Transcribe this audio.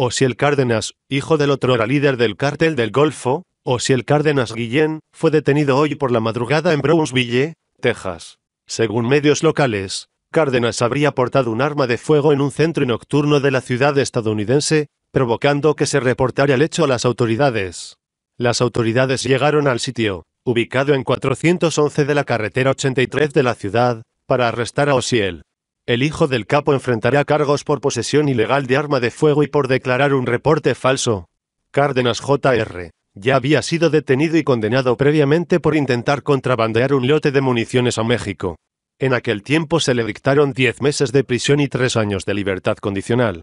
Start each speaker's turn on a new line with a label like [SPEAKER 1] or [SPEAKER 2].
[SPEAKER 1] o si el Cárdenas, hijo del otro era líder del cártel del Golfo, o si el Cárdenas Guillén, fue detenido hoy por la madrugada en Brownsville, Texas. Según medios locales, Cárdenas habría portado un arma de fuego en un centro nocturno de la ciudad estadounidense, provocando que se reportara el hecho a las autoridades. Las autoridades llegaron al sitio, ubicado en 411 de la carretera 83 de la ciudad, para arrestar a Osiel. El hijo del capo enfrentará cargos por posesión ilegal de arma de fuego y por declarar un reporte falso. Cárdenas Jr. ya había sido detenido y condenado previamente por intentar contrabandear un lote de municiones a México. En aquel tiempo se le dictaron 10 meses de prisión y 3 años de libertad condicional.